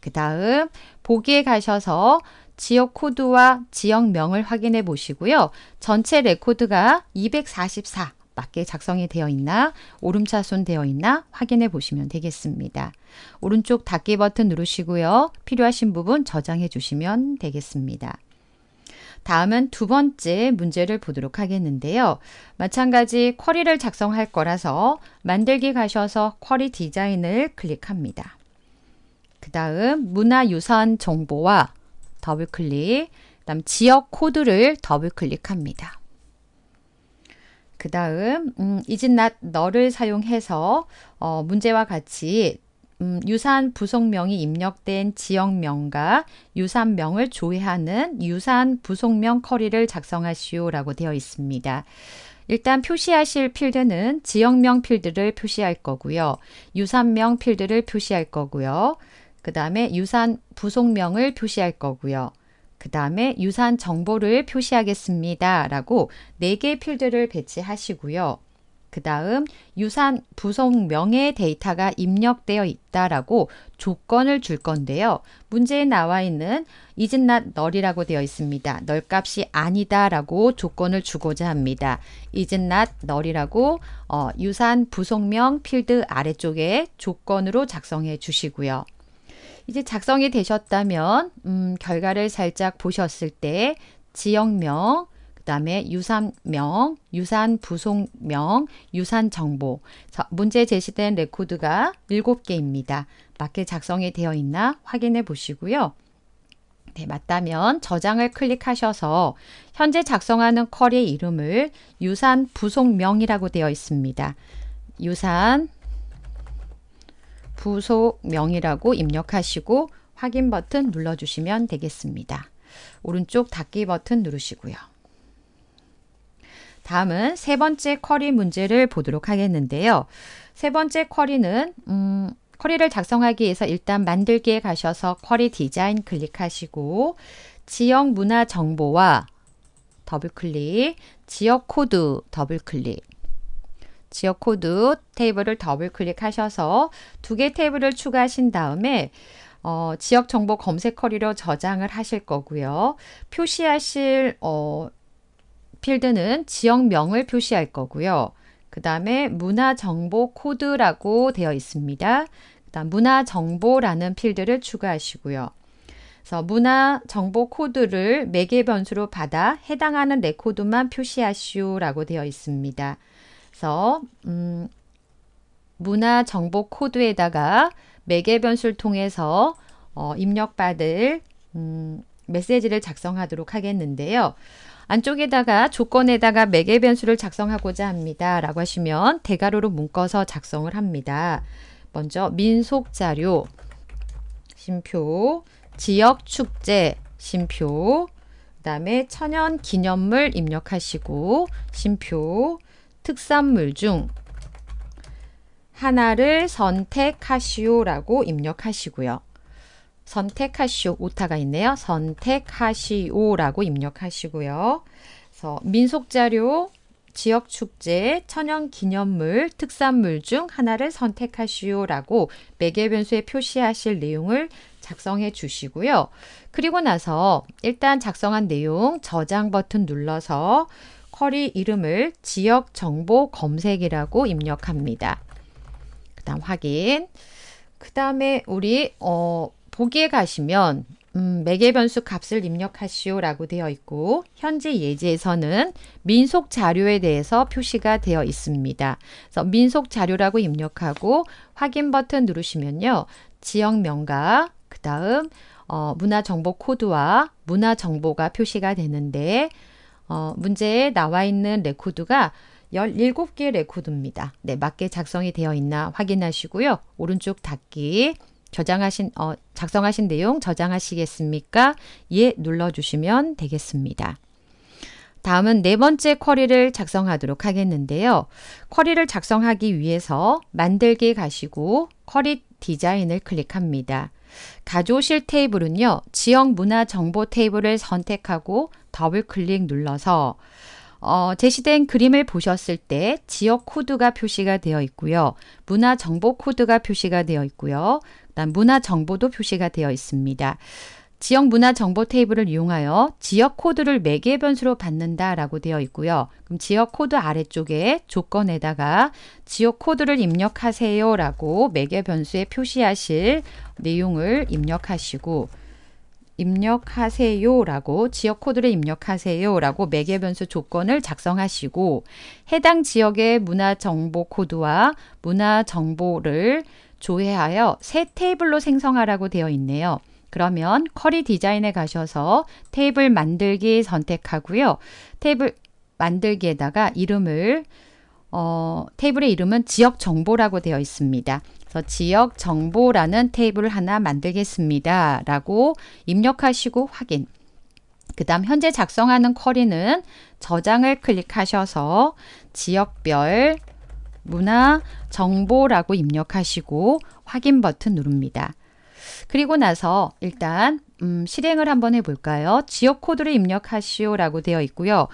그 다음 보기에 가셔서 지역 코드와 지역명을 확인해 보시고요. 전체 레코드가 244 맞게 작성이 되어 있나 오름차손 되어 있나 확인해 보시면 되겠습니다. 오른쪽 닫기 버튼 누르시고요. 필요하신 부분 저장해 주시면 되겠습니다. 다음은 두 번째 문제를 보도록 하겠는데요. 마찬가지 쿼리를 작성할 거라서 만들기 가셔서 쿼리 디자인을 클릭합니다. 그 다음 문화유산 정보와 더블클릭, 그 다음 지역 코드를 더블클릭합니다. 그 다음 음, 이진낫 너를 사용해서 어, 문제와 같이 음, 유산 부속명이 입력된 지역명과 유산명을 조회하는 유산 부속명 커리를 작성하시오라고 되어 있습니다. 일단 표시하실 필드는 지역명 필드를 표시할 거고요. 유산명 필드를 표시할 거고요. 그 다음에 유산 부속명을 표시할 거고요. 그 다음에 유산 정보를 표시하겠습니다. 라고 4개 필드를 배치하시고요. 그 다음 유산 부속명의 데이터가 입력되어 있다라고 조건을 줄 건데요. 문제에 나와 있는 이진낫 널이라고 되어 있습니다. 널 값이 아니다라고 조건을 주고자 합니다. 이진낫 널이라고 어, 유산 부속명 필드 아래쪽에 조건으로 작성해 주시고요. 이제 작성이 되셨다면 음, 결과를 살짝 보셨을 때 지역명, 다음에 유산명, 유산 부속명, 유산 정보. 문제 제시된 레코드가 7개입니다. 맞게 작성이 되어 있나 확인해 보시고요. 네, 맞다면 저장을 클릭하셔서 현재 작성하는 쿼리의 이름을 유산 부속명이라고 되어 있습니다. 유산 부속명이라고 입력하시고 확인 버튼 눌러주시면 되겠습니다. 오른쪽 닫기 버튼 누르시고요. 다음은 세 번째 쿼리 문제를 보도록 하겠는데요. 세 번째 쿼리는 음, 쿼리를 작성하기 위해서 일단 만들기에 가셔서 쿼리 디자인 클릭하시고 지역 문화 정보와 더블 클릭, 지역 코드 더블 클릭, 지역 코드 테이블을 더블 클릭하셔서 두 개 테이블을 추가하신 다음에 어, 지역 정보 검색 커리로 저장을 하실 거고요. 표시하실 어, 필드는 지역명을 표시할 거고요. 그 다음에 문화정보 코드라고 되어 있습니다. 그다음 문화정보라는 필드를 추가하시고요. 그래서 문화정보 코드를 매개 변수로 받아 해당하는 레코드만 표시하시오라고 되어 있습니다. 그래서 음, 문화정보 코드에다가 매개 변수를 통해서 어, 입력받을 음, 메시지를 작성하도록 하겠는데요. 안쪽에다가 조건에다가 매개 변수를 작성하고자 합니다. 라고 하시면 대괄호로 묶어서 작성을 합니다. 먼저 민속 자료 심표, 지역 축제 심표, 그다음에 천연 기념물 입력하시고 심표, 특산물 중 하나를 선택하시오라고 입력하시고요. 선택하시오 오타가 있네요. 선택하시오라고 입력하시고요. 그래서 민속자료 지역 축제, 천연 기념물, 특산물 중 하나를 선택하시오라고 매개 변수에 표시하실 내용을 작성해 주시고요. 그리고 나서 일단 작성한 내용 저장 버튼 눌러서 쿼리 이름을 지역 정보 검색이라고 입력합니다. 그 다음 확인. 그 다음에 우리 어, 거기에 가시면 음, 매개 변수 값을 입력하시오라고 되어 있고 현재 예제에서는 민속 자료에 대해서 표시가 되어 있습니다. 그래서 민속 자료라고 입력하고 확인 버튼 누르시면요. 지역명과 그 다음 어, 문화정보 코드와 문화정보가 표시가 되는데 어, 문제에 나와 있는 레코드가 17개 레코드입니다. 네, 맞게 작성이 되어 있나 확인하시고요. 오른쪽 닫기 저장하신 어, 작성하신 내용 저장하시겠습니까? 예 눌러주시면 되겠습니다. 다음은 네 번째 쿼리를 작성하도록 하겠는데요. 쿼리를 작성하기 위해서 만들기 가시고 쿼리 디자인을 클릭합니다. 가져오실 테이블은요. 지역 문화 정보 테이블을 선택하고 더블 클릭 눌러서 어, 제시된 그림을 보셨을 때 지역 코드가 표시가 되어 있고요. 문화 정보 코드가 표시가 되어 있고요. 그다음 문화 정보도 표시가 되어 있습니다. 지역 문화 정보 테이블을 이용하여 지역 코드를 매개 변수로 받는다라고 되어 있고요. 그럼 지역 코드 아래쪽에 조건에다가 지역 코드를 입력하세요라고 매개 변수에 표시하실 내용을 입력하시고 입력하세요라고 지역 코드를 입력하세요라고 매개 변수 조건을 작성하시고 해당 지역의 문화 정보 코드와 문화 정보를 조회하여 새 테이블로 생성하라고 되어 있네요. 그러면 커리 디자인에 가셔서 테이블 만들기 선택하고요. 테이블 만들기에다가 이름을 어, 테이블의 이름은 지역 정보라고 되어 있습니다. 그래서 지역 정보라는 테이블 하나 만들겠습니다. 라고 입력하시고 확인. 그 다음 현재 작성하는 쿼리는 저장을 클릭하셔서 지역별 문화 정보라고 입력하시고 확인 버튼 누릅니다. 그리고 나서 일단 음, 실행을 한번 해볼까요? 지역 코드를 입력하시오라고 되어 있고요.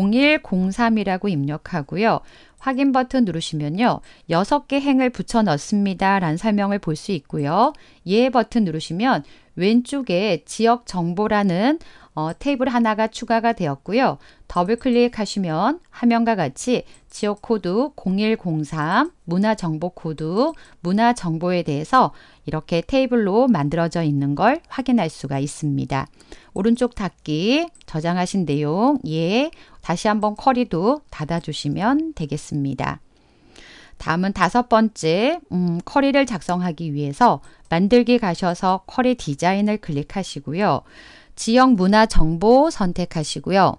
0103이라고 입력하고요. 확인 버튼 누르시면요. 6개 행을 붙여 넣습니다. 라는 설명을 볼 수 있고요. 예 버튼 누르시면 왼쪽에 지역 정보라는 어, 테이블 하나가 추가가 되었고요. 더블 클릭하시면 화면과 같이 지역 코드 0103, 문화 정보 코드, 문화 정보에 대해서 이렇게 테이블로 만들어져 있는 걸 확인할 수가 있습니다. 오른쪽 닫기 저장하신 내용 예 다시 한번 커리도 닫아주시면 되겠습니다. 다음은 다섯 번째 음, 커리를 작성하기 위해서 만들기 가셔서 커리 디자인을 클릭하시고요. 지역 문화 정보 선택하시고요.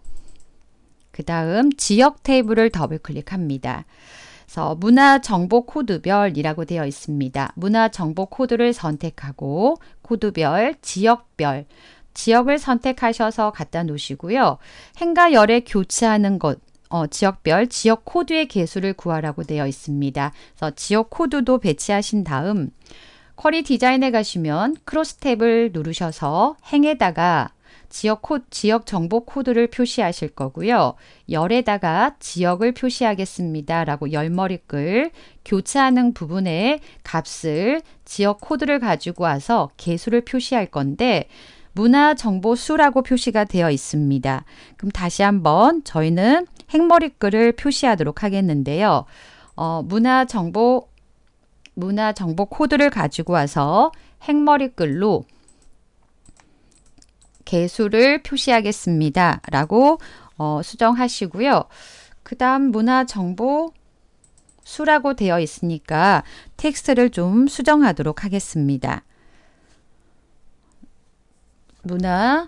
그 다음 지역 테이블을 더블 클릭합니다. 그래서 문화 정보 코드별이라고 되어 있습니다. 문화 정보 코드를 선택하고 코드별, 지역별, 지역을 선택하셔서 갖다 놓으시고요. 행과 열에 교체하는것 어, 지역별 지역 코드의 개수를 구하라고 되어 있습니다. 그래서 지역 코드도 배치하신 다음 쿼리 디자인에 가시면 크로스 탭을 누르셔서 행에다가 지역 코 지역 정보 코드를 표시하실 거고요. 열에다가 지역을 표시하겠습니다라고 열머리글 교체하는 부분에 값을 지역 코드를 가지고 와서 개수를 표시할 건데 문화정보수라고 표시가 되어 있습니다. 그럼 다시 한번 저희는 행머리글을 표시하도록 하겠는데요. 어, 문화정보 문화정보 코드를 가지고 와서 행머리글로 개수를 표시하겠습니다. 라고 어, 수정하시고요. 그 다음 문화정보 수라고 되어 있으니까 텍스트를 좀 수정하도록 하겠습니다. 문화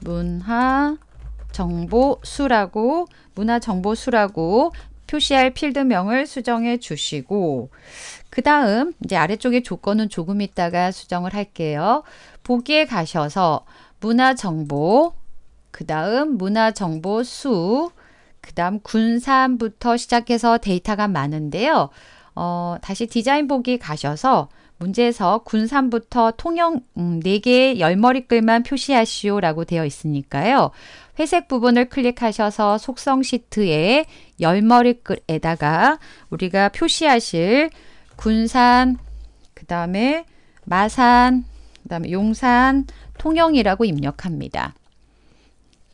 문화 정보수라고 문화 정보수라고 표시할 필드명을 수정해 주시고 그 다음 이제 아래쪽에 조건은 조금 있다가 수정을 할게요. 보기에 가셔서 문화 정보 그 다음 문화 정보 수그 다음 군산부터 시작해서 데이터가 많은데요. 어, 다시 디자인 보기 가셔서 문제에서 군산부터 통영 음, 4개의 열머리글만 표시하시오라고 되어 있으니까요. 회색 부분을 클릭하셔서 속성 시트에 열머리글에다가 우리가 표시하실 군산, 그 다음에 마산, 그 다음에 용산, 통영이라고 입력합니다.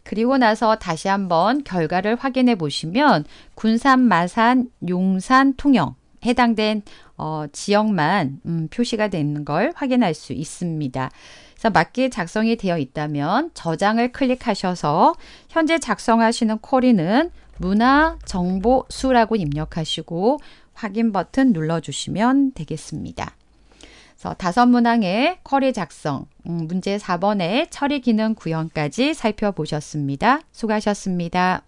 그리고 나서 다시 한번 결과를 확인해 보시면 군산, 마산, 용산, 통영 해당된 어, 지역만 음, 표시가 되는 걸 확인할 수 있습니다. 그래서 맞게 작성이 되어 있다면 저장을 클릭하셔서 현재 작성하시는 쿼리는 문화 정보 수라고 입력하시고 확인 버튼 눌러주시면 되겠습니다. 그래서 다섯 문항의 쿼리 작성, 음, 문제 4번의 처리 기능 구현까지 살펴보셨습니다. 수고하셨습니다.